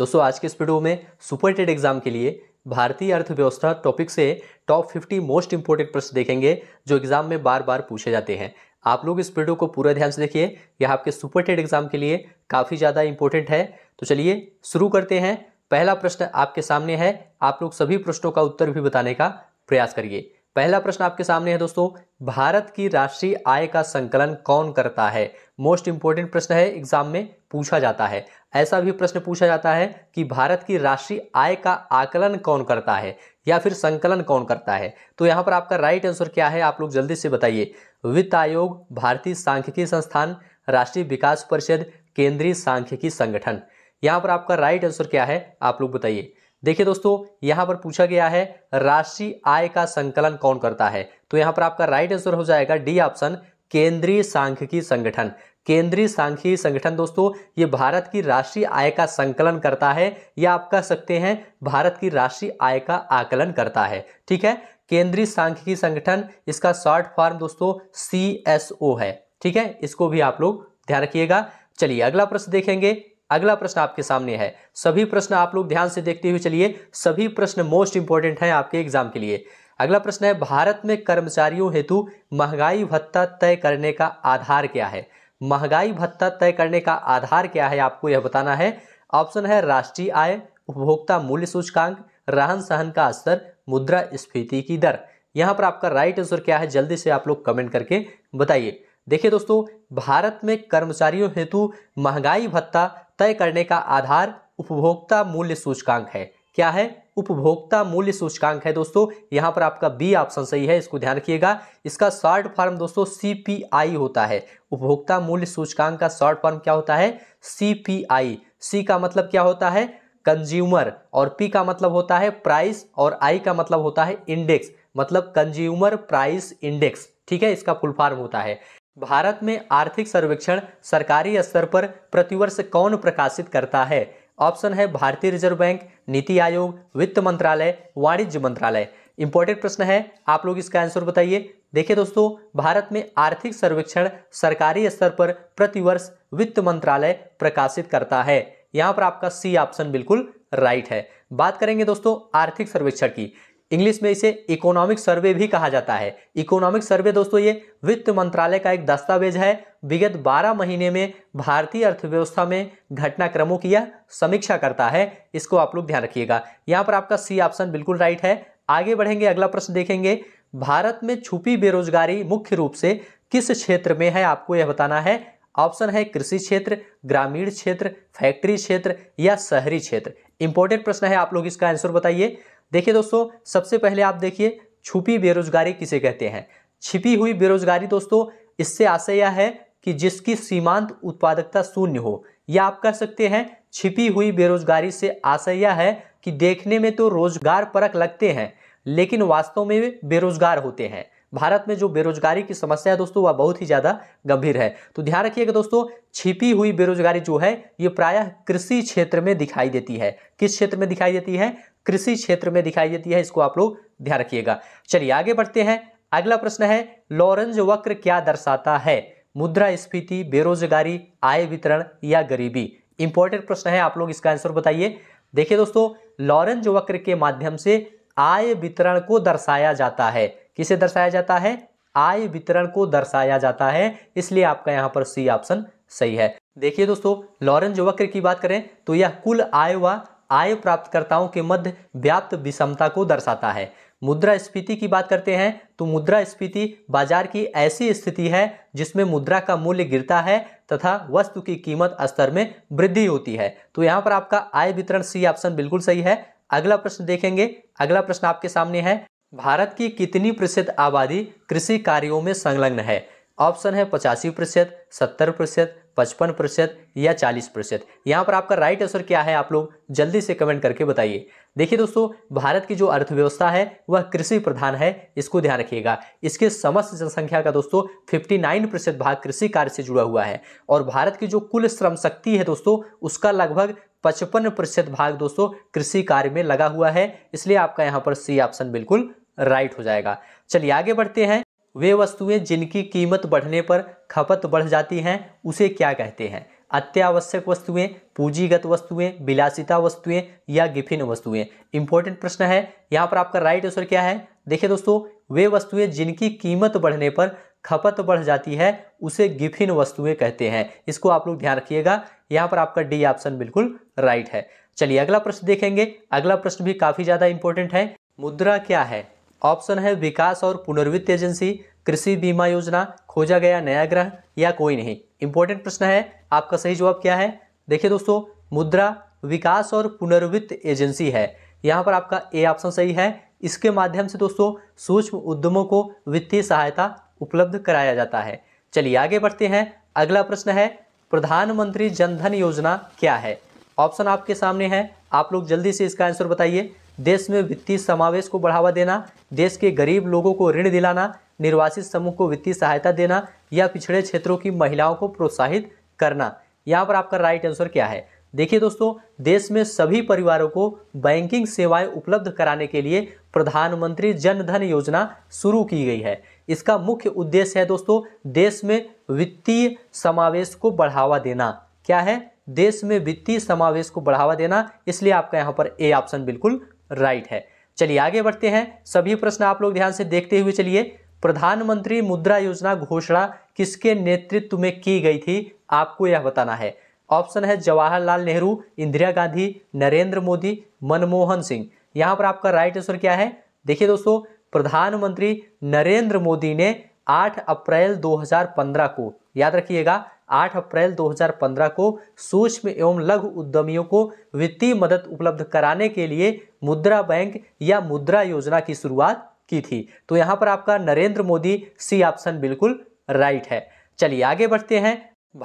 दोस्तों आज के इस वीडियो में सुपर टेट एग्जाम के लिए भारतीय अर्थव्यवस्था टॉपिक से टॉप 50 मोस्ट इंपोर्टेंट प्रश्न देखेंगे जो एग्जाम में बार बार पूछे जाते हैं आप लोग इस वीडियो को पूरा ध्यान से देखिए यह आपके सुपर टेट एग्जाम के लिए काफ़ी ज़्यादा इंपॉर्टेंट है तो चलिए शुरू करते हैं पहला प्रश्न आपके सामने है आप लोग सभी प्रश्नों का उत्तर भी बताने का प्रयास करिए पहला प्रश्न आपके सामने है दोस्तों भारत की राष्ट्रीय आय का संकलन कौन करता है मोस्ट इंपॉर्टेंट प्रश्न है एग्जाम में पूछा जाता है ऐसा भी प्रश्न पूछा जाता है कि भारत की राष्ट्रीय आय का आकलन कौन करता है या फिर संकलन कौन करता है तो यहाँ पर आपका राइट आंसर क्या है आप लोग जल्दी से बताइए वित्त आयोग भारतीय सांख्यिकी संस्थान राष्ट्रीय विकास परिषद केंद्रीय सांख्यिकी संगठन यहाँ पर आपका राइट आंसर क्या है आप लोग बताइए देखिए दोस्तों यहाँ पर पूछा गया है राष्ट्रीय आय का संकलन कौन करता है तो यहाँ पर आपका राइट आंसर हो जाएगा डी ऑप्शन केंद्रीय सांख्यिकी संगठन केंद्रीय सांख्यिकी संगठन दोस्तों ये भारत की राष्ट्रीय आय का संकलन करता है या आप कह सकते हैं भारत की राष्ट्रीय आय का आकलन करता है ठीक है केंद्रीय सांख्यिकी संगठन इसका शॉर्ट फॉर्म दोस्तों सी एस ओ है ठीक है इसको भी आप लोग ध्यान रखिएगा चलिए अगला प्रश्न देखेंगे अगला प्रश्न आपके सामने है सभी प्रश्न आप लोग ध्यान से देखते हुए चलिए सभी प्रश्न मोस्ट इंपॉर्टेंट हैं आपके एग्जाम के लिए अगला प्रश्न है भारत में कर्मचारियों हेतु महंगाई भत्ता तय करने का आधार क्या है महंगाई भत्ता तय करने का आधार क्या है आपको यह बताना है ऑप्शन है राष्ट्रीय आय उपभोक्ता मूल्य सूचकांक रहन सहन का स्तर मुद्रा स्फीति की दर यहाँ पर आपका राइट आंसर क्या है जल्दी से आप लोग कमेंट करके बताइए देखिए दोस्तों भारत में कर्मचारियों हेतु महंगाई भत्ता तय करने का आधार उपभोक्ता मूल्य सूचकांक है क्या है उपभोक्ता मूल्य सूचकांक है दोस्तों यहां पर आपका बी ऑप्शन सही है इसको ध्यान रखिएगा इसका शॉर्ट फॉर्म दोस्तों सीपीआई होता है उपभोक्ता मूल्य सूचकांक का शॉर्ट फॉर्म क्या होता है सीपीआई सी का मतलब क्या होता है कंज्यूमर और पी का मतलब होता है प्राइस और आई का मतलब होता है इंडेक्स मतलब कंज्यूमर प्राइस इंडेक्स ठीक है इसका फुल फॉर्म होता है भारत में आर्थिक सर्वेक्षण सरकारी स्तर पर प्रतिवर्ष कौन प्रकाशित करता है ऑप्शन है भारतीय रिजर्व बैंक नीति आयोग वित्त मंत्रालय वाणिज्य मंत्रालय इंपॉर्टेंट प्रश्न है आप लोग इसका आंसर बताइए देखिए दोस्तों भारत में आर्थिक सर्वेक्षण सरकारी स्तर पर प्रतिवर्ष वित्त मंत्रालय प्रकाशित करता है यहाँ पर आपका सी ऑप्शन बिल्कुल राइट है बात करेंगे दोस्तों आर्थिक सर्वेक्षण की इंग्लिश में इसे इकोनॉमिक सर्वे भी कहा जाता है इकोनॉमिक सर्वे दोस्तों ये वित्त मंत्रालय का एक दस्तावेज है विगत 12 महीने में भारतीय अर्थव्यवस्था में घटनाक्रमों की यह समीक्षा करता है इसको आप लोग ध्यान रखिएगा यहाँ पर आपका सी ऑप्शन बिल्कुल राइट है आगे बढ़ेंगे अगला प्रश्न देखेंगे भारत में छुपी बेरोजगारी मुख्य रूप से किस क्षेत्र में है आपको यह बताना है ऑप्शन है कृषि क्षेत्र ग्रामीण क्षेत्र फैक्ट्री क्षेत्र या शहरी क्षेत्र इंपॉर्टेंट प्रश्न है आप लोग इसका आंसर बताइए देखिए दोस्तों सबसे पहले आप देखिए छुपी बेरोजगारी किसे कहते हैं छिपी हुई बेरोजगारी दोस्तों इससे आशय यह है कि जिसकी सीमांत उत्पादकता शून्य हो या आप कह सकते हैं छिपी हुई बेरोजगारी से आशय यह है कि देखने में तो रोजगार परक लगते हैं लेकिन वास्तव में वे बेरोजगार होते हैं भारत में जो बेरोजगारी की समस्या है दोस्तों वह बहुत ही ज़्यादा गंभीर है तो ध्यान रखिएगा दोस्तों छिपी हुई बेरोजगारी जो है ये प्रायः कृषि क्षेत्र में दिखाई देती है किस क्षेत्र में दिखाई देती है कृषि क्षेत्र में दिखाई देती है इसको आप लोग ध्यान रखिएगा चलिए आगे बढ़ते हैं अगला प्रश्न है लॉरेंज वक्र क्या दर्शाता है मुद्रा स्फीति बेरोजगारी आय वितरण या गरीबी इंपॉर्टेंट प्रश्न है आप लोग इसका आंसर बताइए देखिए दोस्तों लॉरेंज वक्र के माध्यम से आय वितरण को दर्शाया जाता है किसे दर्शाया जाता है आय वितरण को दर्शाया जाता है इसलिए आपका यहाँ पर सी ऑप्शन सही है देखिए दोस्तों लॉरेंज वक्र की बात करें तो यह कुल आय व आय प्राप्तकर्ताओं के मध्य व्याप्त विषमता को दर्शाता है मुद्रा स्फीति की बात करते हैं तो मुद्रा स्फीति बाजार की ऐसी स्थिति है जिसमें मुद्रा का मूल्य गिरता है तथा वस्तु की कीमत स्तर में वृद्धि होती है तो यहाँ पर आपका आय वितरण सी ऑप्शन बिल्कुल सही है अगला प्रश्न देखेंगे अगला प्रश्न आपके सामने है भारत की कितनी प्रतिशत आबादी कृषि कार्यों में संलग्न है ऑप्शन है पचासी प्रतिशत सत्तर प्रतिशत पचपन प्रतिशत या चालीस प्रतिशत यहाँ पर आपका राइट आंसर क्या है आप लोग जल्दी से कमेंट करके बताइए देखिए दोस्तों भारत की जो अर्थव्यवस्था है वह कृषि प्रधान है इसको ध्यान रखिएगा इसके समस्त जनसंख्या का दोस्तों 59 प्रतिशत भाग कृषि कार्य से जुड़ा हुआ है और भारत की जो कुल श्रम शक्ति है दोस्तों उसका लगभग पचपन प्रतिशत भाग दोस्तों कृषि कार्य में लगा हुआ है इसलिए आपका यहाँ पर सी ऑप्शन बिल्कुल राइट हो जाएगा चलिए आगे बढ़ते हैं वे वस्तुएं जिनकी कीमत बढ़ने पर खपत बढ़ जाती हैं उसे क्या कहते हैं अत्यावश्यक वस्तुएं पूंजीगत वस्तुएं विलासिता वस्तुएं या गिफिन वस्तुएं इंपॉर्टेंट प्रश्न है यहाँ पर आपका राइट आंसर क्या है देखिए दोस्तों वे वस्तुएं जिनकी कीमत बढ़ने पर खपत बढ़ जाती है उसे गिफिन वस्तुएं कहते हैं इसको आप लोग ध्यान रखिएगा यहाँ पर आपका डी ऑप्शन बिल्कुल राइट है चलिए अगला प्रश्न देखेंगे अगला प्रश्न भी काफ़ी ज़्यादा इंपॉर्टेंट है मुद्रा क्या है ऑप्शन है विकास और पुनर्वित एजेंसी कृषि बीमा योजना खोजा गया नया ग्रह या कोई नहीं इंपॉर्टेंट प्रश्न है आपका सही जवाब क्या है देखिए दोस्तों मुद्रा विकास और पुनर्वित एजेंसी है यहाँ पर आपका ए ऑप्शन सही है इसके माध्यम से दोस्तों सूक्ष्म उद्यमों को वित्तीय सहायता उपलब्ध कराया जाता है चलिए आगे बढ़ते हैं अगला प्रश्न है प्रधानमंत्री जनधन योजना क्या है ऑप्शन आपके सामने है आप लोग जल्दी से इसका आंसर बताइए देश में वित्तीय समावेश को बढ़ावा देना देश के गरीब लोगों को ऋण दिलाना निर्वासित समूह को वित्तीय सहायता देना या पिछड़े क्षेत्रों की महिलाओं को प्रोत्साहित करना यहाँ पर आपका राइट आंसर क्या है देखिए दोस्तों देश में सभी परिवारों को बैंकिंग सेवाएं उपलब्ध कराने के लिए प्रधानमंत्री जनधन योजना शुरू की गई है इसका मुख्य उद्देश्य है दोस्तों देश में वित्तीय समावेश को बढ़ावा देना क्या है देश में वित्तीय समावेश को बढ़ावा देना इसलिए आपका यहाँ पर ए ऑप्शन बिल्कुल राइट है चलिए आगे बढ़ते हैं सभी प्रश्न आप लोग ध्यान से देखते हुए चलिए प्रधानमंत्री मुद्रा योजना घोषणा किसके नेतृत्व में की गई थी आपको यह बताना है ऑप्शन है जवाहरलाल नेहरू इंदिरा गांधी नरेंद्र मोदी मनमोहन सिंह यहाँ पर आपका राइट आंसर क्या है देखिए दोस्तों प्रधानमंत्री नरेंद्र मोदी ने 8 अप्रैल 2015 को याद रखिएगा 8 अप्रैल 2015 को सूक्ष्म एवं लघु उद्यमियों को वित्तीय मदद उपलब्ध कराने के लिए मुद्रा बैंक या मुद्रा योजना की शुरुआत की थी तो यहाँ पर आपका नरेंद्र मोदी सी ऑप्शन बिल्कुल राइट है चलिए आगे बढ़ते हैं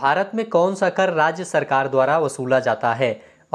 भारत में कौन सा कर राज्य सरकार द्वारा वसूला जाता है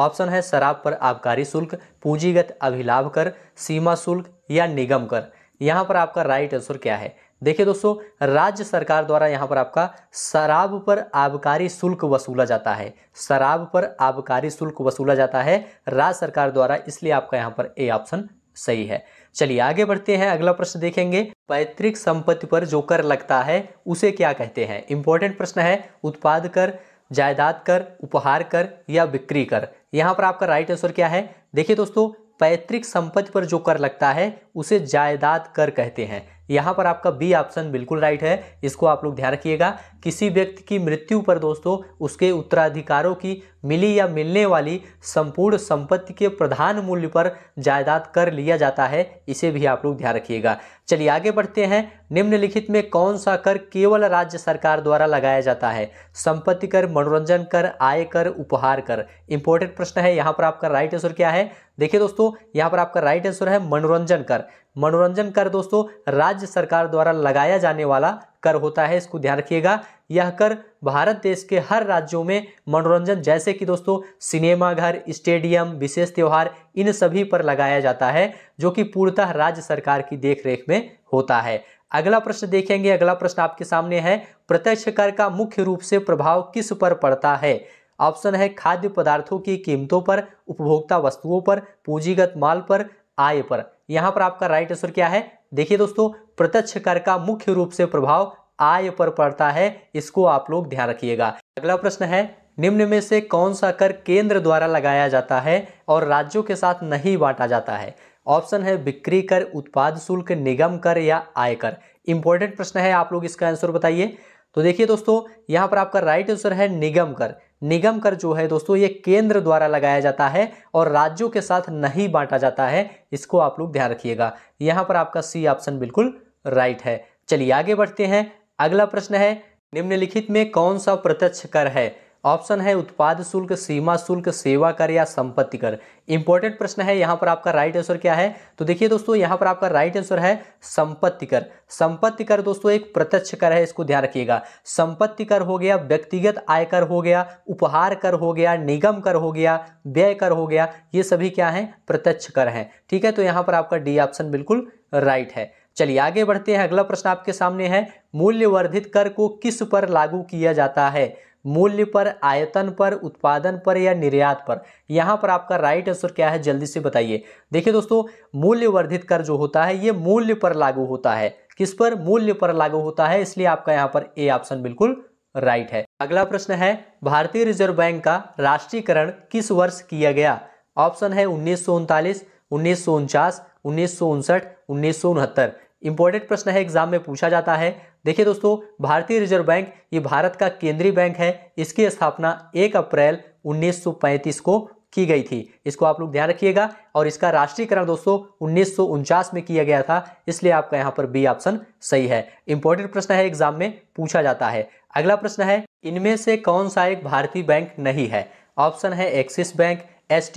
ऑप्शन है शराब पर आबकारी शुल्क पूंजीगत अभिलाभ कर सीमा शुल्क या निगम कर यहाँ पर आपका राइट आंसर क्या है देखिए दोस्तों राज्य सरकार द्वारा यहाँ पर आपका शराब पर आबकारी शुल्क वसूला जाता है शराब पर आबकारी शुल्क वसूला जाता है राज्य सरकार द्वारा इसलिए आपका यहाँ पर ए ऑप्शन सही है चलिए आगे बढ़ते हैं अगला प्रश्न देखेंगे पैतृक संपत्ति पर जो कर लगता है उसे क्या कहते हैं इंपॉर्टेंट प्रश्न है उत्पाद कर जायदाद कर उपहार कर या बिक्री कर यहाँ पर आपका राइट आंसर क्या है देखिए दोस्तों पैतृक संपत्ति पर जो कर लगता है उसे जायदाद कर कहते हैं यहाँ पर आपका बी ऑप्शन बिल्कुल राइट है इसको आप लोग ध्यान रखिएगा किसी व्यक्ति की मृत्यु पर दोस्तों उसके उत्तराधिकारों की मिली या मिलने वाली संपूर्ण संपत्ति के प्रधान मूल्य पर जायदाद कर लिया जाता है इसे भी आप लोग ध्यान रखिएगा चलिए आगे बढ़ते हैं निम्नलिखित में कौन सा कर केवल राज्य सरकार द्वारा लगाया जाता है संपत्ति कर मनोरंजन कर आय कर उपहार कर इंपॉर्टेंट प्रश्न है यहाँ पर आपका राइट आंसर क्या है देखिए दोस्तों यहाँ पर आपका राइट आंसर है मनोरंजन कर मनोरंजन कर दोस्तों राज्य सरकार द्वारा लगाया जाने वाला कर होता है इसको ध्यान रखिएगा यह कर भारत देश के हर राज्यों में मनोरंजन जैसे कि दोस्तों सिनेमाघर स्टेडियम विशेष त्यौहार इन सभी पर लगाया जाता है जो कि पूर्णतः राज्य सरकार की देखरेख में होता है अगला प्रश्न देखेंगे अगला प्रश्न आपके सामने है प्रत्यक्ष कर का मुख्य रूप से प्रभाव किस पर पड़ता है ऑप्शन है खाद्य पदार्थों की कीमतों पर उपभोक्ता वस्तुओं पर पूंजीगत माल पर आय पर यहाँ पर आपका राइट आंसर क्या है देखिए दोस्तों प्रत्यक्ष कर का मुख्य रूप से प्रभाव आय पर पड़ता है इसको आप लोग ध्यान रखिएगा अगला प्रश्न है निम्न में से कौन सा कर केंद्र द्वारा लगाया जाता है और राज्यों के साथ नहीं बांटा जाता है ऑप्शन है बिक्री कर उत्पाद शुल्क निगम कर या आयकर इंपॉर्टेंट प्रश्न है आप लोग इसका आंसर बताइए तो देखिए दोस्तों यहाँ पर आपका राइट आंसर है निगम कर निगम कर जो है दोस्तों ये केंद्र द्वारा लगाया जाता है और राज्यों के साथ नहीं बांटा जाता है इसको आप लोग ध्यान रखिएगा यहाँ पर आपका सी ऑप्शन बिल्कुल राइट है चलिए आगे बढ़ते हैं अगला प्रश्न है निम्नलिखित में कौन सा प्रत्यक्ष कर है ऑप्शन है उत्पाद शुल्क सीमा शुल्क सेवा कर या संपत्ति कर इंपॉर्टेंट प्रश्न है यहाँ पर आपका राइट आंसर क्या है तो देखिए दोस्तों यहाँ पर आपका राइट आंसर है संपत्ति कर संपत्ति कर दोस्तों एक प्रत्यक्ष कर है इसको ध्यान रखिएगा संपत्ति कर हो गया व्यक्तिगत आयकर हो गया उपहार कर हो गया निगम कर हो गया व्यय कर हो गया ये सभी क्या है प्रत्यक्ष कर है ठीक है तो यहाँ पर आपका डी ऑप्शन बिल्कुल राइट है चलिए आगे बढ़ते हैं अगला प्रश्न आपके सामने है मूल्यवर्धित कर को किस पर लागू किया जाता है मूल्य पर आयतन पर उत्पादन पर या निर्यात पर यहाँ पर आपका राइट आंसर क्या है जल्दी से बताइए देखिए दोस्तों मूल्य वर्धित कर जो होता है ये मूल्य पर लागू होता है किस पर मूल्य पर लागू होता है इसलिए आपका यहाँ पर ए ऑप्शन बिल्कुल राइट है अगला प्रश्न है भारतीय रिजर्व बैंक का राष्ट्रीयकरण किस वर्ष किया गया ऑप्शन है उन्नीस सौ उनतालीस उन्नीस सौ उनचास उन्नीस सौ उनसठ उन्नीस सौ उनहत्तर इंपॉर्टेंट प्रश्न है एग्जाम में पूछा जाता है देखिए दोस्तों भारतीय रिजर्व बैंक ये भारत का केंद्रीय बैंक है इसकी स्थापना एक अप्रैल 1935 को की गई थी इसको आप लोग ध्यान रखिएगा और इसका राष्ट्रीयकरण दोस्तों उन्नीस में किया गया था इसलिए आपका यहाँ पर बी ऑप्शन सही है इंपॉर्टेंट प्रश्न है एग्जाम में पूछा जाता है अगला प्रश्न है इनमें से कौन सा एक भारतीय बैंक नहीं है ऑप्शन है Axis bank H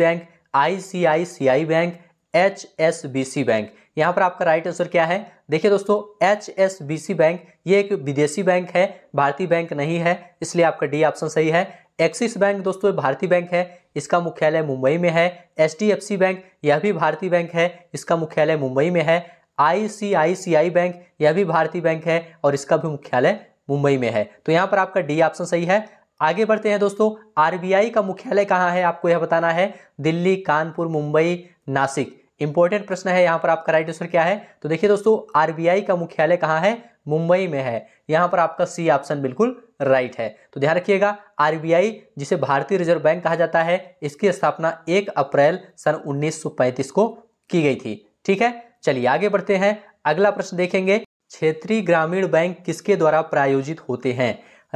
bank I bank H bank यहाँ पर आपका राइट आंसर क्या है देखिए दोस्तों H S B C bank ये एक विदेशी बैंक है भारतीय बैंक नहीं है इसलिए आपका डी ऑप्शन सही है एक्सिस बैंक दोस्तों भारतीय बैंक है इसका मुख्यालय मुंबई में है H D F C bank यह भी भारतीय बैंक है इसका मुख्यालय मुंबई में है आई आई सी सी आई बैंक यह भी भारतीय बैंक है और इसका भी मुख्यालय मुंबई में है तो यहाँ पर आपका डी ऑप्शन सही है आगे बढ़ते हैं दोस्तों आरबीआई का मुख्यालय कहाँ है आपको यह बताना है दिल्ली कानपुर मुंबई नासिक इंपॉर्टेंट प्रश्न है यहाँ पर आपका राइट आंसर क्या है तो देखिए दोस्तों आरबीआई का मुख्यालय कहाँ है मुंबई में है यहाँ पर आपका सी ऑप्शन बिल्कुल राइट है तो ध्यान रखिएगा आरबीआई जिसे भारतीय रिजर्व बैंक कहा जाता है इसकी स्थापना 1 अप्रैल सन 1935 को की गई थी ठीक है चलिए आगे बढ़ते हैं अगला प्रश्न देखेंगे क्षेत्रीय ग्रामीण बैंक किसके द्वारा प्रायोजित होते हैं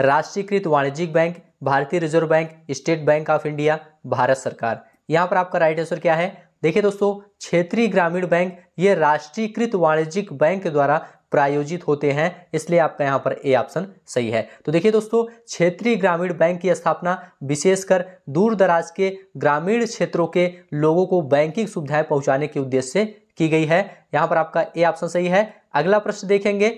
राष्ट्रीयकृत वाणिज्यिक बैंक भारतीय reserve bank state bank of India Bharat सरकार यहाँ पर आपका राइट आंसर क्या है देखिए दोस्तों क्षेत्रीय ग्रामीण बैंक ये राष्ट्रीयकृत वाणिज्यिक बैंक द्वारा प्रायोजित होते हैं इसलिए आपका यहाँ पर ए ऑप्शन सही है तो देखिए दोस्तों क्षेत्रीय ग्रामीण बैंक की स्थापना विशेषकर दूर दराज के ग्रामीण क्षेत्रों के लोगों को बैंकिंग सुविधाएं पहुंचाने के उद्देश्य से की गई है यहाँ पर आपका ए ऑप्शन सही है अगला प्रश्न देखेंगे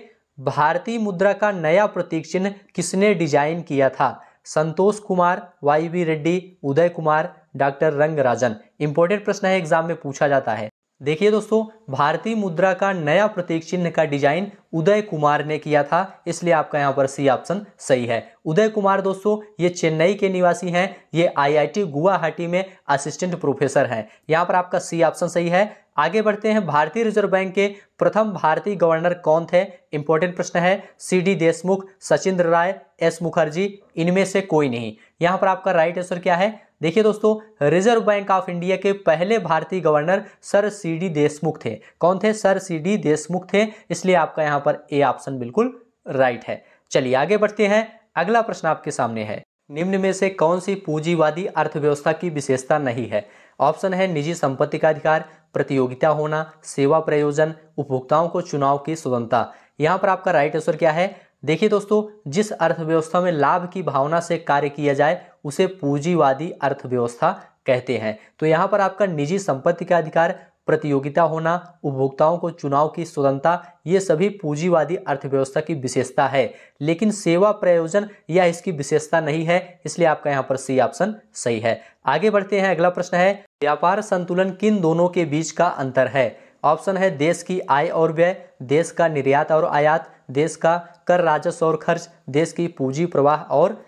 भारतीय मुद्रा का नया प्रतीक चिन्ह किसने डिजाइन किया था Santosh Kumar Y V Reddy Uday Kumar doctor Rangarajan important प्रश्न है एग्जाम में पूछा जाता है देखिए दोस्तों भारतीय मुद्रा का नया प्रतीक चिन्ह का डिजाइन उदय कुमार ने किया था इसलिए आपका यहाँ पर सी ऑप्शन सही है उदय कुमार दोस्तों ये चेन्नई के निवासी हैं ये आईआईटी गुवाहाटी में असिस्टेंट प्रोफेसर हैं यहाँ पर आपका सी ऑप्शन सही है आगे बढ़ते हैं भारतीय रिजर्व बैंक के प्रथम भारतीय गवर्नर कौन थे इंपॉर्टेंट प्रश्न है C D Deshmukh Sachindra Rai S Mukherjee इनमें से कोई नहीं यहां पर आपका राइट आंसर क्या है देखिए दोस्तों रिजर्व बैंक ऑफ इंडिया के पहले भारतीय governor sir C D Deshmukh थे कौन थे सर सी डी देशमुख थे इसलिए आपका यहाँ पर ए ऑप्शन बिल्कुल राइट है चलिए आगे बढ़ते हैं अगला प्रश्न आपके सामने है निम्न में से कौन सी पूंजीवादी अर्थव्यवस्था की विशेषता नहीं है ऑप्शन है निजी संपत्ति का अधिकार प्रतियोगिता होना सेवा प्रयोजन उपभोक्ताओं को चुनाव की स्वतंत्रता यहाँ पर आपका राइट आंसर क्या है देखिए दोस्तों जिस अर्थव्यवस्था में लाभ की भावना से कार्य किया जाए उसे पूंजीवादी अर्थव्यवस्था कहते हैं तो यहाँ पर आपका निजी संपत्ति का अधिकार प्रतियोगिता होना उपभोक्ताओं को चुनाव की स्वतंत्रता ये सभी पूंजीवादी अर्थव्यवस्था की विशेषता है लेकिन सेवा प्रयोजन यह इसकी विशेषता नहीं है इसलिए आपका यहाँ पर सी ऑप्शन सही है आगे बढ़ते हैं अगला प्रश्न है व्यापार संतुलन किन दोनों के बीच का अंतर है ऑप्शन है देश की आय और व्यय देश का निर्यात और आयात देश का कर राजस्व और खर्च देश की पूंजी प्रवाह और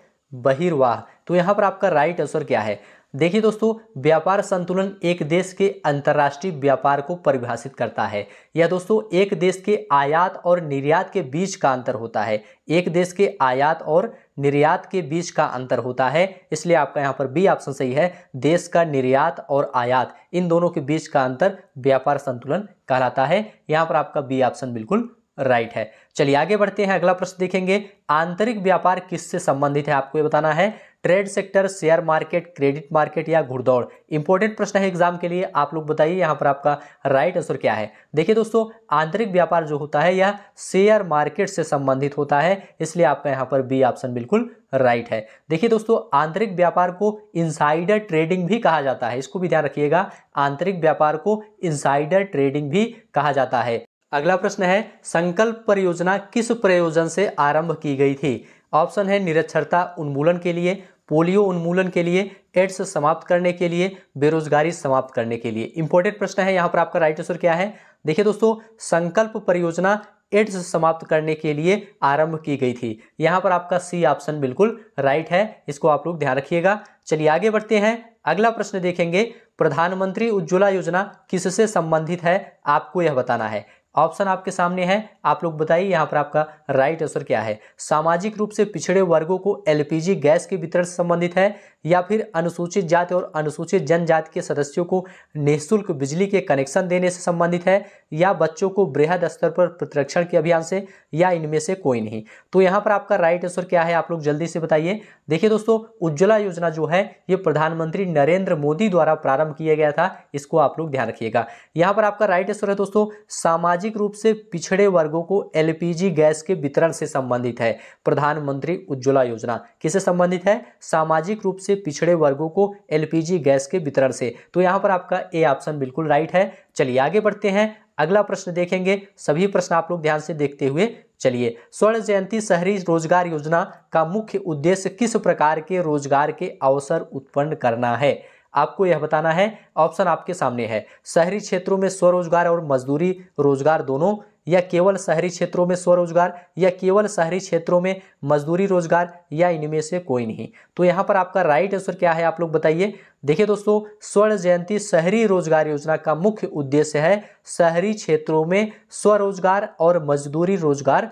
बहिर्वाह तो यहाँ पर आपका राइट आंसर क्या है देखिए दोस्तों व्यापार संतुलन एक देश के अंतर्राष्ट्रीय व्यापार को परिभाषित करता है या दोस्तों एक देश के आयात और निर्यात के बीच का अंतर होता है एक देश के आयात और निर्यात के बीच का अंतर होता है इसलिए आपका यहाँ पर बी ऑप्शन सही है देश का निर्यात और आयात इन दोनों के बीच का अंतर व्यापार संतुलन कहलाता है यहाँ पर आपका बी ऑप्शन बिल्कुल राइट है चलिए आगे बढ़ते हैं अगला प्रश्न देखेंगे आंतरिक व्यापार किससे संबंधित है आपको ये बताना है trade sector share market credit market या घुड़दौड़ इंपॉर्टेंट प्रश्न है एग्जाम के लिए आप लोग बताइए यहाँ पर आपका राइट आंसर क्या है देखिए दोस्तों आंतरिक व्यापार जो होता है यह शेयर मार्केट से संबंधित होता है इसलिए आपका यहाँ पर बी ऑप्शन बिल्कुल राइट है देखिए दोस्तों आंतरिक व्यापार को इंसाइडर ट्रेडिंग भी कहा जाता है इसको भी ध्यान रखिएगा आंतरिक व्यापार को इंसाइडर ट्रेडिंग भी कहा जाता है अगला प्रश्न है संकल्प परियोजना किस प्रयोजन से आरंभ की गई थी ऑप्शन है निरक्षरता उन्मूलन के लिए पोलियो उन्मूलन के लिए एड्स समाप्त करने के लिए बेरोजगारी समाप्त करने के लिए इंपॉर्टेंट प्रश्न है यहाँ पर आपका राइट आंसर क्या है देखिए दोस्तों संकल्प परियोजना एड्स समाप्त करने के लिए आरंभ की गई थी यहाँ पर आपका सी ऑप्शन बिल्कुल राइट है इसको आप लोग ध्यान रखिएगा चलिए आगे बढ़ते हैं अगला प्रश्न देखेंगे प्रधानमंत्री उज्ज्वला योजना किससे संबंधित है आपको यह बताना है ऑप्शन आपके सामने है आप लोग बताइए यहाँ पर आपका राइट आंसर क्या है सामाजिक रूप से पिछड़े वर्गों को एलपीजी गैस के वितरण से संबंधित है या फिर अनुसूचित जाति और अनुसूचित जनजाति के सदस्यों को निःशुल्क बिजली के कनेक्शन देने से संबंधित है या बच्चों को बृहद स्तर पर प्रतिरक्षण के अभियान से या इनमें से कोई नहीं तो यहाँ पर आपका राइट आंसर क्या है आप लोग जल्दी से बताइए देखिए दोस्तों उज्ज्वला योजना जो है ये प्रधानमंत्री नरेंद्र मोदी द्वारा प्रारंभ किया गया था इसको आप लोग ध्यान रखिएगा यहाँ पर आपका राइट आंसर है दोस्तों सामाजिक रूप से पिछड़े वर्गों को एल गैस के वितरण से संबंधित है प्रधानमंत्री उज्ज्वला योजना किससे संबंधित है सामाजिक रूप से से पिछड़े वर्गों को एलपीजी गैस के वितरण से तो यहाँ पर आपका ए ऑप्शन बिल्कुल राइट है चलिए आगे बढ़ते हैं अगला प्रश्न देखेंगे सभी प्रश्न आप लोग ध्यान से देखते हुए चलिए स्वर्ण जयंती शहरी रोजगार योजना का मुख्य उद्देश्य किस प्रकार के रोजगार के अवसर उत्पन्न करना है आपको यह बताना है ऑप्शन आपके सामने है शहरी क्षेत्रों में स्वरोजगार और मजदूरी रोजगार दोनों या केवल शहरी क्षेत्रों में स्वरोजगार या केवल शहरी क्षेत्रों में मजदूरी रोजगार या इनमें से कोई नहीं तो यहाँ पर आपका राइट आंसर क्या है आप लोग बताइए देखिए दोस्तों स्वर्ण जयंती शहरी रोजगार योजना का मुख्य उद्देश्य है शहरी क्षेत्रों में स्वरोजगार और मजदूरी रोजगार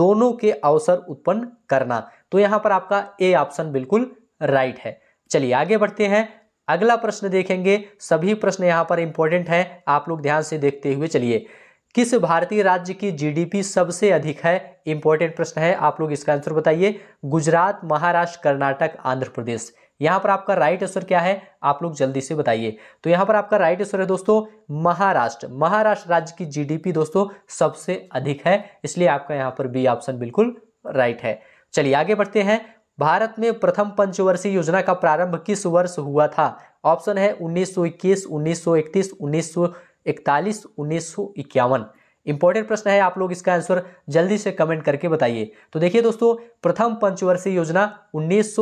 दोनों के अवसर उत्पन्न करना तो यहाँ पर आपका ए ऑप्शन बिल्कुल राइट है चलिए आगे बढ़ते हैं अगला प्रश्न देखेंगे सभी प्रश्न यहाँ पर इंपॉर्टेंट है आप लोग ध्यान से देखते हुए चलिए किस भारतीय राज्य की जीडीपी सबसे अधिक है इंपॉर्टेंट प्रश्न है आप लोग इसका आंसर बताइए गुजरात महाराष्ट्र कर्नाटक आंध्र प्रदेश यहां पर आपका राइट आंसर क्या है आप लोग जल्दी से बताइए तो यहां पर आपका राइट आंसर है दोस्तों महाराष्ट्र महाराष्ट्र राज्य की जीडीपी दोस्तों सबसे अधिक है इसलिए आपका यहां पर बी ऑप्शन बिल्कुल राइट है चलिए आगे बढ़ते हैं भारत में प्रथम पंचवर्षीय योजना का प्रारंभ किस वर्ष हुआ था ऑप्शन है उन्नीस सौ इक्कीस उन्नीस सौ इकतीस उन्नीस सौ इकतालीस उन्नीस सौ इक्यावन इंपॉर्टेंट प्रश्न है आप लोग इसका आंसर जल्दी से कमेंट करके बताइए तो देखिए दोस्तों प्रथम पंचवर्षीय योजना उन्नीस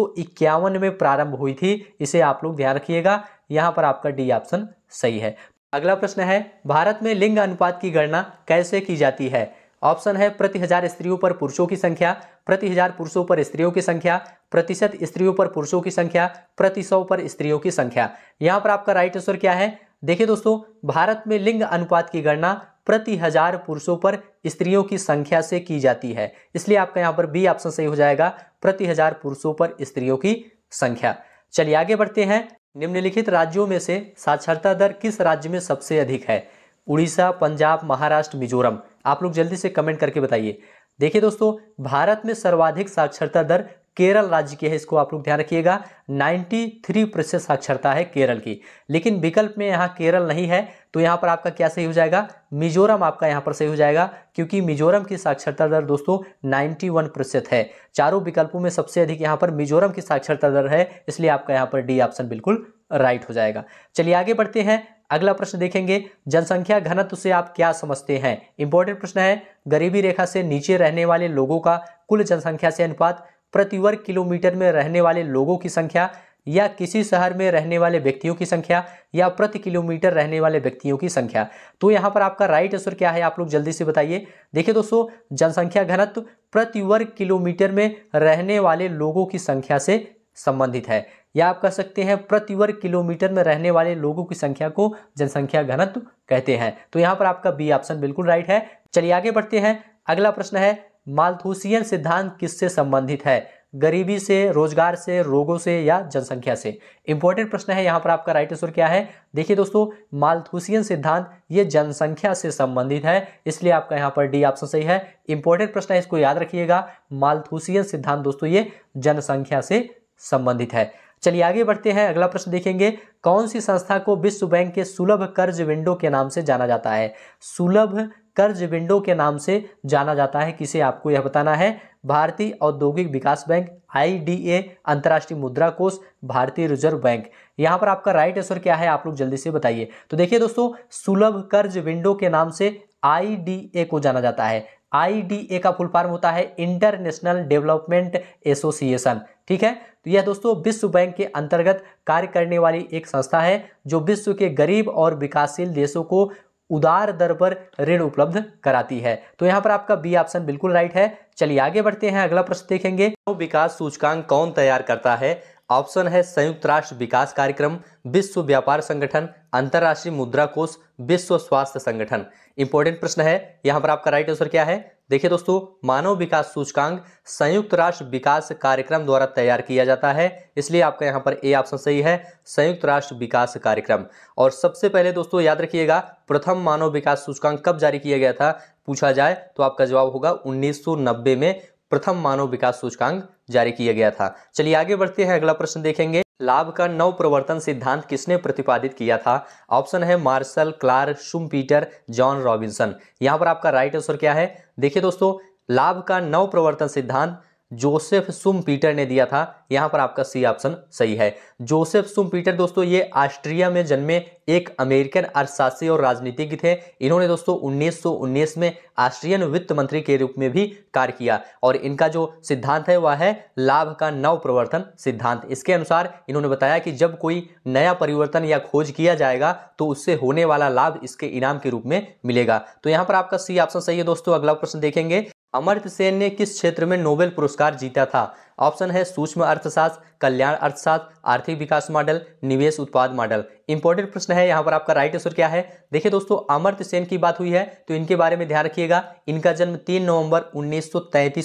में प्रारंभ हुई थी इसे आप लोग ध्यान रखिएगा यहाँ पर आपका डी ऑप्शन सही है अगला प्रश्न है भारत में लिंग अनुपात की गणना कैसे की जाती है ऑप्शन है प्रति हजार स्त्रियों पर पुरुषों की संख्या प्रति हजार पुरुषों पर स्त्रियों की संख्या प्रतिशत स्त्रियों पर पुरुषों की संख्या प्रति सौ पर स्त्रियों की संख्या यहाँ पर आपका राइट आंसर क्या है देखिए दोस्तों भारत में लिंग अनुपात की गणना प्रति हजार पुरुषों पर स्त्रियों की संख्या से की जाती है इसलिए आपका यहाँ पर बी ऑप्शन सही हो जाएगा प्रति हजार पुरुषों पर स्त्रियों की संख्या चलिए आगे बढ़ते हैं निम्नलिखित राज्यों में से साक्षरता दर किस राज्य में सबसे अधिक है उड़ीसा पंजाब महाराष्ट्र मिजोरम आप लोग जल्दी से कमेंट करके बताइए देखिए दोस्तों भारत में सर्वाधिक साक्षरता दर केरल राज्य की है इसको आप लोग ध्यान रखिएगा 93 प्रतिशत साक्षरता है केरल की लेकिन विकल्प में यहाँ केरल नहीं है तो यहाँ पर आपका क्या सही हो जाएगा मिजोरम आपका यहाँ पर सही हो जाएगा क्योंकि मिजोरम की साक्षरता दर दोस्तों 91 प्रतिशत है चारों विकल्पों में सबसे अधिक यहाँ पर मिजोरम की साक्षरता दर है इसलिए आपका यहाँ पर डी ऑप्शन बिल्कुल राइट हो जाएगा चलिए आगे बढ़ते हैं अगला प्रश्न देखेंगे जनसंख्या घनत्व से आप क्या समझते हैं इंपॉर्टेंट प्रश्न है गरीबी रेखा से नीचे रहने वाले लोगों का कुल जनसंख्या से अनुपात प्रति वर्ग किलोमीटर में रहने वाले लोगों की संख्या या किसी शहर में रहने वाले व्यक्तियों की संख्या या प्रति किलोमीटर रहने वाले व्यक्तियों की संख्या तो यहाँ पर आपका राइट आंसर क्या है आप लोग जल्दी से बताइए देखिए दोस्तों जनसंख्या घनत्व प्रति वर्ग किलोमीटर में रहने वाले लोगों की संख्या से संबंधित है या आप कह सकते हैं प्रति वर्ग किलोमीटर में रहने वाले लोगों की संख्या को जनसंख्या घनत्व कहते हैं तो यहाँ पर आपका बी ऑप्शन बिल्कुल राइट है चलिए आगे बढ़ते हैं अगला प्रश्न है मालथूसियन सिद्धांत किससे संबंधित है गरीबी से रोजगार से रोगों से या जनसंख्या से इंपॉर्टेंट प्रश्न है यहाँ पर आपका राइट आंसर क्या है देखिए दोस्तों मालथूसियन सिद्धांत ये जनसंख्या से संबंधित है इसलिए आपका यहाँ पर डी ऑप्शन सही है इंपॉर्टेंट प्रश्न है इसको याद रखिएगा मालथूसियन सिद्धांत दोस्तों ये जनसंख्या से संबंधित है चलिए आगे बढ़ते हैं अगला प्रश्न देखेंगे कौन सी संस्था को विश्व बैंक के सुलभ कर्ज विंडो के नाम से जाना जाता है सुलभ कर्ज विंडो के नाम से जाना जाता है किसे आपको यह बताना है भारतीय औद्योगिक विकास बैंक आईडीए अंतर्राष्ट्रीय मुद्रा कोष भारतीय रिजर्व बैंक यहाँ पर आपका राइट आंसर क्या है आप लोग जल्दी से बताइए तो देखिए दोस्तों सुलभ कर्ज विंडो के नाम से आईडीए को जाना जाता है आईडीए का फुल फॉर्म होता है इंटरनेशनल डेवलपमेंट एसोसिएशन ठीक है तो यह दोस्तों विश्व बैंक के अंतर्गत कार्य करने वाली एक संस्था है जो विश्व के गरीब और विकासशील देशों को उदार दर पर ऋण उपलब्ध कराती है तो यहाँ पर आपका बी ऑप्शन बिल्कुल राइट है चलिए आगे बढ़ते हैं अगला प्रश्न देखेंगे तो विकास सूचकांक कौन तैयार करता है ऑप्शन है संयुक्त राष्ट्र विकास कार्यक्रम विश्व व्यापार संगठन अंतर्राष्ट्रीय मुद्रा कोष विश्व स्वास्थ्य संगठन इंपॉर्टेंट प्रश्न है यहां पर आपका राइट आंसर क्या है देखिए दोस्तों मानव विकास सूचकांक संयुक्त राष्ट्र विकास कार्यक्रम द्वारा तैयार किया जाता है इसलिए आपका यहाँ पर ए ऑप्शन सही है संयुक्त राष्ट्र विकास कार्यक्रम और सबसे पहले दोस्तों याद रखिएगा प्रथम मानव विकास सूचकांक कब जारी किया गया था पूछा जाए तो आपका जवाब होगा उन्नीस में प्रथम मानव विकास सूचकांक जारी किया गया था चलिए आगे बढ़ते हैं अगला प्रश्न देखेंगे लाभ का नव प्रवर्तन सिद्धांत किसने प्रतिपादित किया था ऑप्शन है Marshall Clark Peter John Robinson यहाँ पर आपका राइट आंसर क्या है देखिए दोस्तों लाभ का नव प्रवर्तन सिद्धांत जोसेफ सुम पीटर ने दिया था यहाँ पर आपका सी ऑप्शन सही है जोसेफ सुम पीटर दोस्तों ये ऑस्ट्रिया में जन्मे एक अमेरिकन अर्थशास्त्री और राजनीतिज्ञ थे इन्होंने दोस्तों 1919 में ऑस्ट्रियन वित्त मंत्री के रूप में भी कार्य किया और इनका जो सिद्धांत है वह है लाभ का नव प्रवर्तन सिद्धांत इसके अनुसार इन्होंने बताया कि जब कोई नया परिवर्तन या खोज किया जाएगा तो उससे होने वाला लाभ इसके इनाम के रूप में मिलेगा तो यहाँ पर आपका सी ऑप्शन सही है दोस्तों अगला प्रश्न देखेंगे अमर्त सेन ने किस क्षेत्र में नोबेल पुरस्कार जीता था ऑप्शन है सूक्ष्म अर्थशास्त्र कल्याण अर्थशास्त्र आर्थिक विकास मॉडल निवेश उत्पाद मॉडल इंपॉर्टेंट प्रश्न है यहाँ पर आपका राइट आंसर क्या है देखिए दोस्तों अमर्त सेन की बात हुई है तो इनके बारे में ध्यान रखिएगा इनका जन्म तीन नवम्बर उन्नीस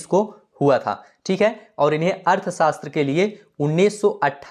को हुआ था ठीक है और इन्हें अर्थशास्त्र के लिए उन्नीस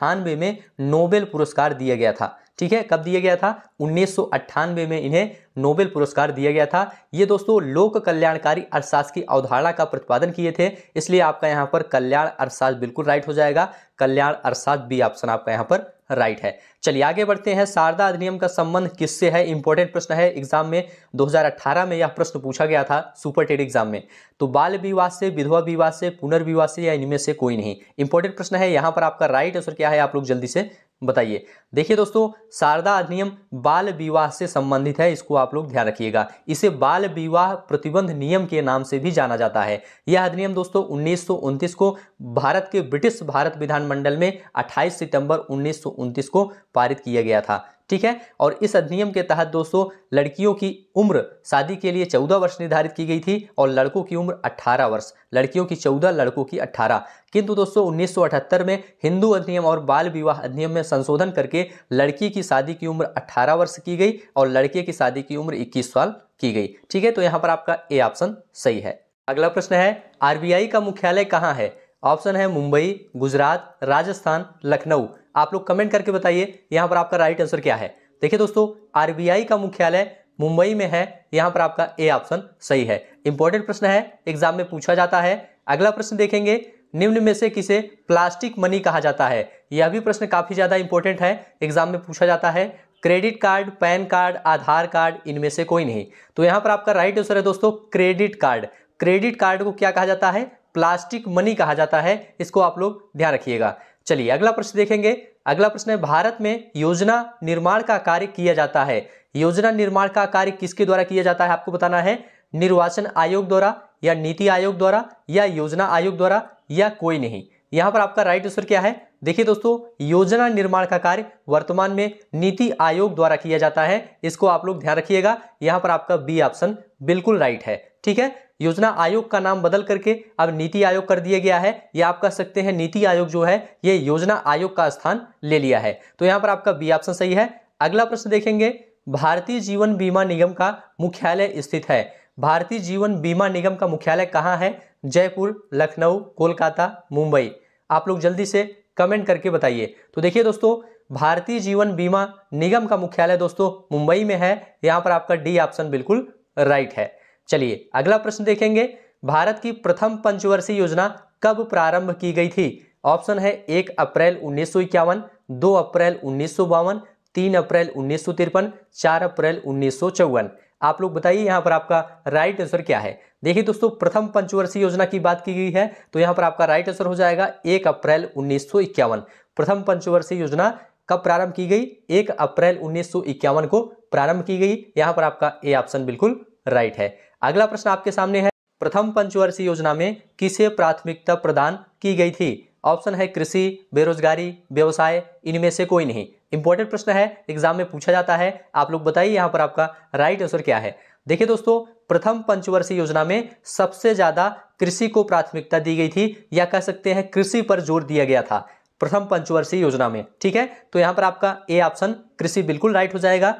में नोबेल पुरस्कार दिया गया था ठीक है कब दिया गया था उन्नीस में इन्हें नोबेल पुरस्कार दिया गया था ये दोस्तों लोक कल्याणकारी अर्थशास्त्र की अवधारणा का प्रतिपादन किए थे इसलिए आपका यहाँ पर कल्याण अर्थशास्त्र बिल्कुल राइट हो जाएगा कल्याण अर्थशास्त्र बी ऑप्शन आपका यहाँ पर राइट है चलिए आगे बढ़ते हैं शारदा अधिनियम का संबंध किससे है इंपॉर्टेंट प्रश्न है एग्जाम में 2018 में यह प्रश्न पूछा गया था सुपर टेट एग्जाम में तो बाल विवाह से विधवा विवाह से पुनर्विवाह से या इनमें से कोई नहीं इंपॉर्टेंट प्रश्न है यहाँ पर आपका राइट आंसर क्या है आप लोग जल्दी से बताइए देखिए दोस्तों शारदा अधिनियम बाल विवाह से संबंधित है इसको आप लोग ध्यान रखिएगा इसे बाल विवाह प्रतिबंध नियम के नाम से भी जाना जाता है यह अधिनियम दोस्तों उन्नीस को भारत के ब्रिटिश भारत विधानमंडल में 28 सितंबर उन्नीस को पारित किया गया था ठीक है और इस अधिनियम के तहत दोस्तों लड़कियों की उम्र शादी के लिए 14 वर्ष निर्धारित की गई थी और लड़कों की उम्र 18 वर्ष लड़कियों की 14 लड़कों की 18 किंतु दोस्तों 1978 में हिंदू अधिनियम और बाल विवाह अधिनियम में संशोधन करके लड़की की शादी की उम्र 18 वर्ष की गई और लड़के की शादी की उम्र इक्कीस साल की गई ठीक है तो यहाँ पर आपका ए ऑप्शन सही है अगला प्रश्न है आरबीआई का मुख्यालय कहाँ है ऑप्शन है मुंबई गुजरात राजस्थान लखनऊ आप लोग कमेंट करके बताइए यहाँ पर आपका राइट आंसर क्या है देखिए दोस्तों आरबीआई का मुख्यालय मुंबई में है यहाँ पर आपका ए ऑप्शन सही है इंपॉर्टेंट प्रश्न है एग्जाम में पूछा जाता है अगला प्रश्न देखेंगे निम्न में से किसे प्लास्टिक मनी कहा जाता है यह भी प्रश्न काफ़ी ज़्यादा इंपॉर्टेंट है एग्जाम में पूछा जाता है credit card PAN card Aadhaar card इनमें से कोई नहीं तो यहाँ पर आपका राइट आंसर है दोस्तों क्रेडिट कार्ड क्रेडिट कार्ड को क्या कहा जाता है प्लास्टिक मनी कहा जाता है इसको आप लोग ध्यान रखिएगा चलिए अगला प्रश्न देखेंगे अगला प्रश्न है भारत में योजना निर्माण का कार्य किया जाता है योजना निर्माण का कार्य किसके द्वारा किया जाता है आपको बताना है निर्वाचन आयोग द्वारा या नीति आयोग द्वारा या योजना आयोग द्वारा या कोई नहीं यहां पर आपका राइट आंसर क्या है देखिए दोस्तों योजना निर्माण का कार्य वर्तमान में नीति आयोग द्वारा किया जाता है इसको आप लोग ध्यान रखिएगा यहां पर आपका बी ऑप्शन बिल्कुल राइट है ठीक है योजना आयोग का नाम बदल करके अब नीति आयोग कर दिया गया है या आप कह सकते हैं नीति आयोग जो है ये योजना आयोग का स्थान ले लिया है तो यहाँ पर आपका बी ऑप्शन सही है अगला प्रश्न देखेंगे भारतीय जीवन बीमा निगम का मुख्यालय स्थित है भारतीय जीवन बीमा निगम का मुख्यालय कहाँ है जयपुर लखनऊ कोलकाता मुंबई आप लोग जल्दी से कमेंट करके बताइए तो देखिए दोस्तों भारतीय जीवन बीमा निगम का मुख्यालय दोस्तों मुंबई में है यहाँ पर आपका डी ऑप्शन बिल्कुल राइट है चलिए अगला प्रश्न देखेंगे भारत की प्रथम पंचवर्षीय योजना कब प्रारंभ की गई थी ऑप्शन है एक अप्रैल उन्नीस सौ इक्यावन दो अप्रैल उन्नीस सौ बावन तीन अप्रैल उन्नीस सौ तिरपन चार अप्रैल उन्नीस सौ चौवन आप लोग बताइए यहाँ पर आपका राइट आंसर क्या है देखिए दोस्तों प्रथम पंचवर्षीय योजना की बात की गई है तो यहाँ पर आपका राइट आंसर हो जाएगा एक अप्रैल उन्नीस सौ इक्यावन प्रथम पंचवर्षीय योजना कब प्रारंभ की गई एक अप्रैल उन्नीस को प्रारंभ की गई यहाँ पर आपका ए ऑप्शन बिल्कुल राइट है अगला प्रश्न आपके सामने है प्रथम पंचवर्षीय योजना में किसे प्राथमिकता प्रदान की गई थी ऑप्शन है कृषि बेरोजगारी व्यवसाय इनमें से कोई नहीं इंपॉर्टेंट प्रश्न है एग्जाम में पूछा जाता है आप लोग बताइए यहाँ पर आपका राइट आंसर क्या है देखिए दोस्तों प्रथम पंचवर्षीय योजना में सबसे ज्यादा कृषि को प्राथमिकता दी गई थी या कह सकते हैं कृषि पर जोर दिया गया था प्रथम पंचवर्षीय योजना में ठीक है तो यहाँ पर आपका ए ऑप्शन कृषि बिल्कुल राइट हो जाएगा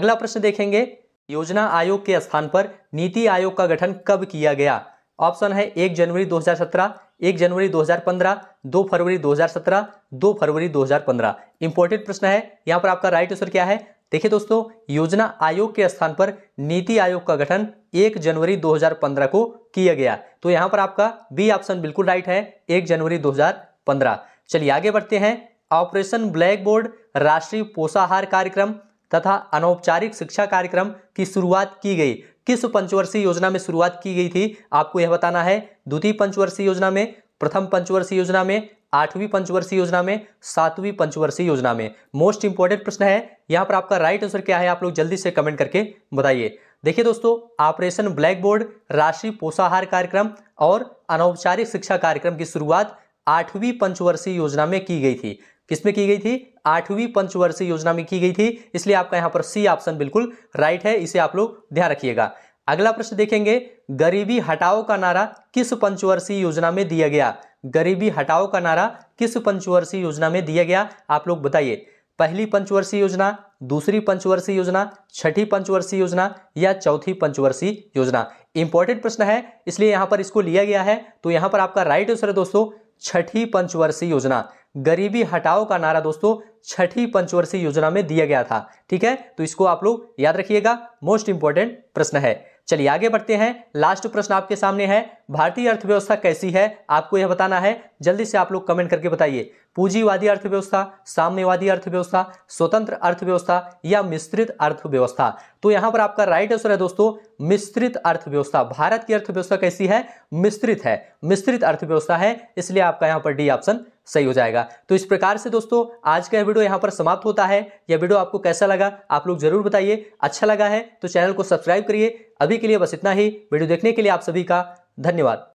अगला प्रश्न देखेंगे योजना आयोग के स्थान पर नीति आयोग का गठन कब किया गया ऑप्शन है एक जनवरी 2017, एक जनवरी 2015, दो फरवरी 2017, दो फरवरी 2015। इंपॉर्टेंट प्रश्न है यहाँ पर आपका राइट आंसर क्या है देखिए दोस्तों योजना आयोग के स्थान पर नीति आयोग का गठन 1 जनवरी 2015 को किया गया तो यहाँ पर आपका बी ऑप्शन बिल्कुल राइट है 1 जनवरी 2015 चलिए आगे बढ़ते हैं ऑपरेशन ब्लैक बोर्ड राष्ट्रीय पोषाहार कार्यक्रम तथा अनौपचारिक शिक्षा कार्यक्रम की शुरुआत की गई किस पंचवर्षीय योजना में शुरुआत की गई थी आपको यह बताना है द्वितीय पंचवर्षीय योजना में प्रथम पंचवर्षीय योजना में आठवीं पंचवर्षीय योजना में सातवीं पंचवर्षीय योजना में मोस्ट इंपॉर्टेंट प्रश्न है यहाँ पर आपका राइट आंसर क्या है आप लोग जल्दी से कमेंट करके बताइए देखिए दोस्तों ऑपरेशन ब्लैक बोर्ड राशि पोषाहार कार्यक्रम और अनौपचारिक शिक्षा कार्यक्रम की शुरुआत आठवीं पंचवर्षीय योजना में की गई थी किसमें की गई थी आठवीं पंचवर्षीय योजना में की गई थी इसलिए आपका यहां पर सी ऑप्शन बिल्कुल राइट है इसे आप लोग ध्यान रखिएगा अगला प्रश्न देखेंगे गरीबी हटाओ का नारा किस पंचवर्षीय योजना में दिया गया गरीबी हटाओ का नारा किस पंचवर्षीय योजना में दिया गया आप लोग बताइए पहली पंचवर्षीय योजना दूसरी पंचवर्षीय योजना छठी पंचवर्षीय योजना या चौथी पंचवर्षीय योजना इंपॉर्टेंट प्रश्न है इसलिए यहां पर इसको लिया गया है तो यहां पर आपका राइट आंसर है दोस्तों छठी पंचवर्षीय योजना गरीबी हटाओ का नारा दोस्तों छठी पंचवर्षीय योजना में दिया गया था ठीक है तो इसको आप लोग याद रखिएगा मोस्ट इंपॉर्टेंट प्रश्न है चलिए आगे बढ़ते हैं लास्ट प्रश्न आपके सामने है भारतीय अर्थव्यवस्था कैसी है आपको यह बताना है जल्दी से आप लोग कमेंट करके बताइए पूंजीवादी अर्थव्यवस्था साम्यवादी अर्थव्यवस्था स्वतंत्र अर्थव्यवस्था या मिश्रित अर्थव्यवस्था तो यहां पर आपका राइट आंसर है दोस्तों मिश्रित अर्थव्यवस्था भारत की अर्थव्यवस्था कैसी है मिश्रित है मिश्रित अर्थव्यवस्था है इसलिए आपका यहां पर डी ऑप्शन सही हो जाएगा तो इस प्रकार से दोस्तों आज का वीडियो यहां पर समाप्त होता है यह वीडियो आपको कैसा लगा आप लोग जरूर बताइए अच्छा लगा है तो चैनल को सब्सक्राइब करिए अभी के लिए बस इतना ही वीडियो देखने के लिए आप सभी का धन्यवाद